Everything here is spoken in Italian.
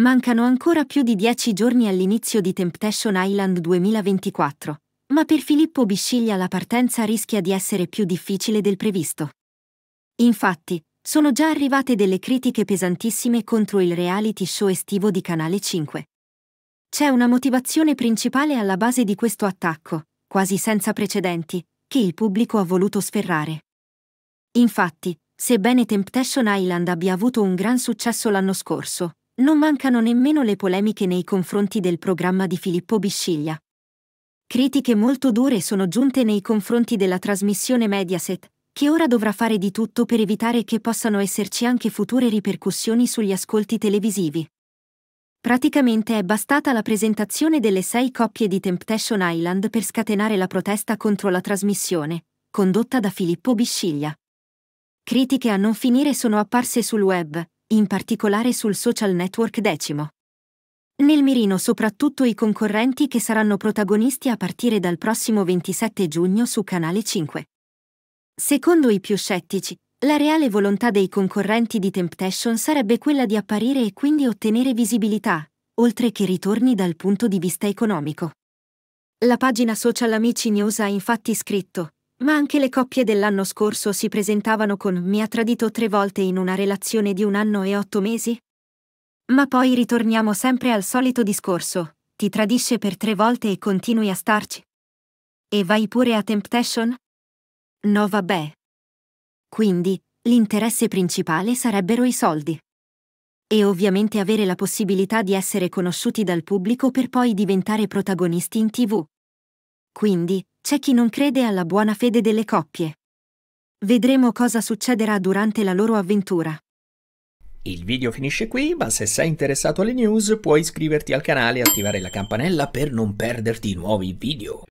Mancano ancora più di dieci giorni all'inizio di Temptation Island 2024, ma per Filippo Bisciglia la partenza rischia di essere più difficile del previsto. Infatti, sono già arrivate delle critiche pesantissime contro il reality show estivo di Canale 5. C'è una motivazione principale alla base di questo attacco, quasi senza precedenti, che il pubblico ha voluto sferrare. Infatti, sebbene Temptation Island abbia avuto un gran successo l'anno scorso, non mancano nemmeno le polemiche nei confronti del programma di Filippo Bisciglia. Critiche molto dure sono giunte nei confronti della trasmissione Mediaset, che ora dovrà fare di tutto per evitare che possano esserci anche future ripercussioni sugli ascolti televisivi. Praticamente è bastata la presentazione delle sei coppie di Temptation Island per scatenare la protesta contro la trasmissione, condotta da Filippo Bisciglia. Critiche a non finire sono apparse sul web, in particolare sul social network decimo. Nel mirino soprattutto i concorrenti che saranno protagonisti a partire dal prossimo 27 giugno su Canale 5. Secondo i più scettici, la reale volontà dei concorrenti di Temptation sarebbe quella di apparire e quindi ottenere visibilità, oltre che ritorni dal punto di vista economico. La pagina social Amici News ha infatti scritto ma anche le coppie dell'anno scorso si presentavano con mi ha tradito tre volte in una relazione di un anno e otto mesi? Ma poi ritorniamo sempre al solito discorso, ti tradisce per tre volte e continui a starci? E vai pure a Temptation? No vabbè. Quindi, l'interesse principale sarebbero i soldi. E ovviamente avere la possibilità di essere conosciuti dal pubblico per poi diventare protagonisti in tv. Quindi, c'è chi non crede alla buona fede delle coppie. Vedremo cosa succederà durante la loro avventura. Il video finisce qui, ma se sei interessato alle news puoi iscriverti al canale e attivare la campanella per non perderti nuovi video.